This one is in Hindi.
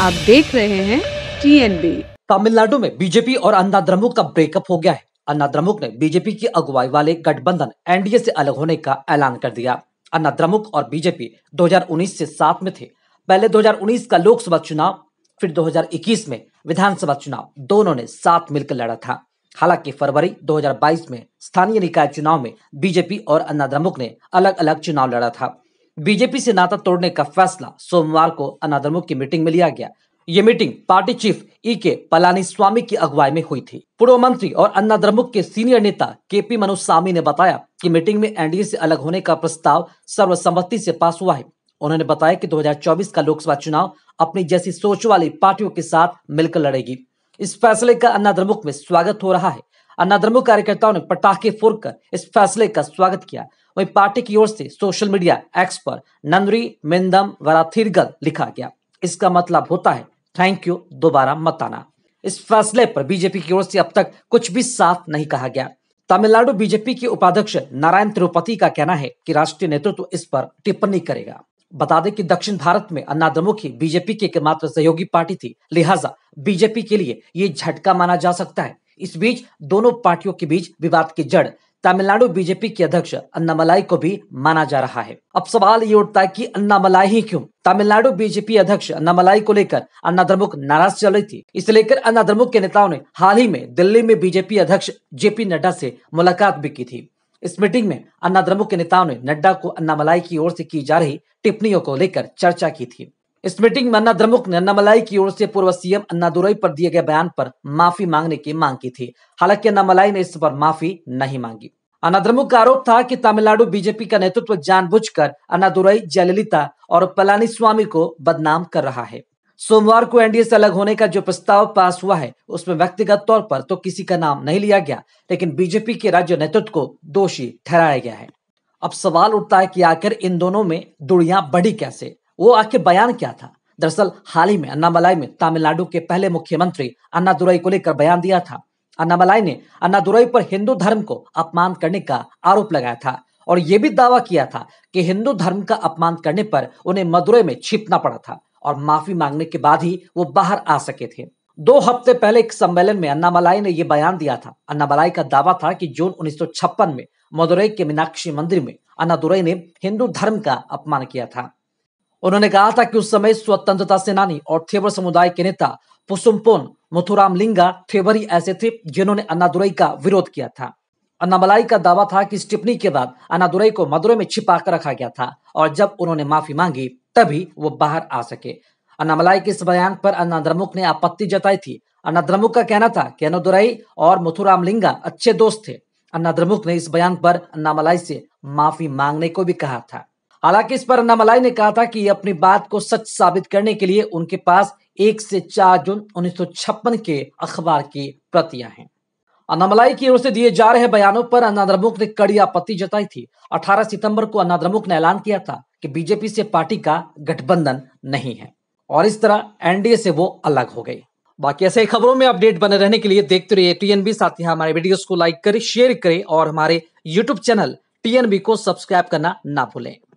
आप देख रहे हैं टीएनबी तमिलनाडु में बीजेपी और अन्ना द्रमुक का ब्रेकअप हो गया है अन्ना द्रमुक ने बीजेपी की अगुवाई वाले गठबंधन एनडीए से अलग होने का ऐलान कर दिया अन्ना द्रमुक और बीजेपी 2019 से साथ में थे पहले 2019 का लोकसभा चुनाव फिर 2021 में विधानसभा चुनाव दोनों ने साथ मिलकर लड़ा था हालांकि फरवरी 2022 में स्थानीय निकाय चुनाव में बीजेपी और अन्ना द्रमुक ने अलग अलग चुनाव लड़ा था बीजेपी से नाता तोड़ने का फैसला सोमवार को अनादरमुख की मीटिंग में लिया गया ये meeting party chief E e K Palani स्वामी की अगुवाई में हुई थी पूर्व मंत्री और अन्ना द्रमुक के सीनियर नेता के पी मनोज स्वामी ने बताया कि मीटिंग में एनडीए से अलग होने का प्रस्ताव सर्वसम्मति से पास हुआ है उन्होंने बताया कि 2024 का लोकसभा चुनाव अपनी जैसी सोच वाली पार्टियों के साथ मिलकर लड़ेगी इस फैसले का अन्ना द्रमुक में स्वागत हो रहा है अन्ना द्रमुक कार्यकर्ताओं ने पटाखे फोड़कर इस फैसले का स्वागत किया वहीं पार्टी की ओर से सोशल मीडिया एक्स पर नंदरी मिंदम वराथिरगल लिखा गया इसका मतलब होता है थैंक यू दोबारा मत आना इस फैसले पर बीजेपी की ओर से अब तक कुछ भी साफ नहीं कहा गया तमिलनाडु बीजेपी के उपाध्यक्ष नारायण तिरुपति का कहना है कि राष्ट्रीय नेतृत्व तो इस पर टिप्पणी करेगा बता दें कि दक्षिण भारत में अन्ना अन्नाद्रमुखी बीजेपी की एकमात्र सहयोगी पार्टी थी लिहाजा बीजेपी के लिए ये झटका माना जा सकता है इस बीच दोनों पार्टियों के बीच विवाद की जड़ तमिलनाडु बीजेपी के अध्यक्ष अन्नामलाई को भी माना जा रहा है अब सवाल ये उठता है कि अन्नामलाई ही क्यों तमिलनाडु बीजेपी अध्यक्ष अन्नामलाई को लेकर अन्ना द्रमुख नाराज चल रही थी इसे लेकर द्रमुख के नेताओं ने हाल ही में दिल्ली में बीजेपी अध्यक्ष जेपी नड्डा से मुलाकात भी की थी इस मीटिंग में अन्ना द्रमुख के नेताओं ने नड्डा को अन्नामलाई की ओर से की जा रही टिप्पणियों को लेकर चर्चा की थी इस मीटिंग में अन्ना अन्नाद्रमुक ने अन्नामलाई की ओर से पूर्व सीएम दुरई पर दिए गए बयान पर माफी मांगने की मांग की थी हालांकि अन्नामलाई ने इस पर माफी नहीं मांगी अन्नाद्रमुक का आरोप था कि तमिलनाडु बीजेपी का नेतृत्व जानबूझकर दुरई जयललिता और पलानी स्वामी को बदनाम कर रहा है सोमवार को एनडीए से अलग होने का जो प्रस्ताव पास हुआ है उसमें व्यक्तिगत तौर पर तो किसी का नाम नहीं लिया गया लेकिन बीजेपी के राज्य नेतृत्व को दोषी ठहराया गया है अब सवाल उठता है कि आखिर इन दोनों में दुड़िया बढ़ी कैसे वो आखिर बयान क्या था दरअसल हाल ही में अन्नामलाई में तमिलनाडु के पहले मुख्यमंत्री अन्ना दुरई को लेकर बयान दिया था अन्नामलाई ने अन्नादुरई पर हिंदू धर्म को अपमान करने का आरोप लगाया था और यह भी दावा किया था कि हिंदू धर्म का अपमान करने पर उन्हें मदुरई में छिपना पड़ा था और माफी मांगने के बाद ही वो बाहर आ सके थे दो हफ्ते पहले एक सम्मेलन में अन्नामलाई ने यह बयान दिया था अन्नामलाई का दावा था कि जून उन्नीस में मदुरई के मीनाक्षी मंदिर में अन्ना दुरई ने हिंदू धर्म का अपमान किया था उन्होंने कहा था कि उस समय स्वतंत्रता सेनानी और थेवर समुदाय के नेता पुसुमपोन मथुराम लिंगा थेवरी ऐसे थे जिन्होंने अन्नादुरई का विरोध किया था अन्नामलाई का दावा था कि स्टिपनी के बाद अन्नादुरई को मदुरई में छिपा कर रखा गया था और जब उन्होंने माफी मांगी तभी वो बाहर आ सके अन्नामलाई के इस बयान पर अन्नाद्रमुख ने आपत्ति जताई थी अन्नाद्रमुख का कहना था कि अनुदुरई और मथुराम लिंगा अच्छे दोस्त थे अन्नाद्रमुख ने इस बयान पर अन्नामलाई से माफी मांगने को भी कहा था हालांकि इस पर अन्ना मलाई ने कहा था कि अपनी बात को सच साबित करने के लिए उनके पास एक से चार जून उन्नीस के अखबार की प्रतियां हैं अन्नामलाई की ओर से दिए जा रहे बयानों पर अन्ना द्रमुक ने कड़ी आपत्ति जताई थी 18 सितंबर को अन्ना द्रमुक ने ऐलान किया था कि बीजेपी से पार्टी का गठबंधन नहीं है और इस तरह एनडीए से वो अलग हो गई बाकी ऐसे खबरों में अपडेट बने रहने के लिए देखते रहिए टीएनबी साथ ही हमारे वीडियोस को लाइक करें शेयर करें और हमारे यूट्यूब चैनल टीएनबी को सब्सक्राइब करना ना भूलें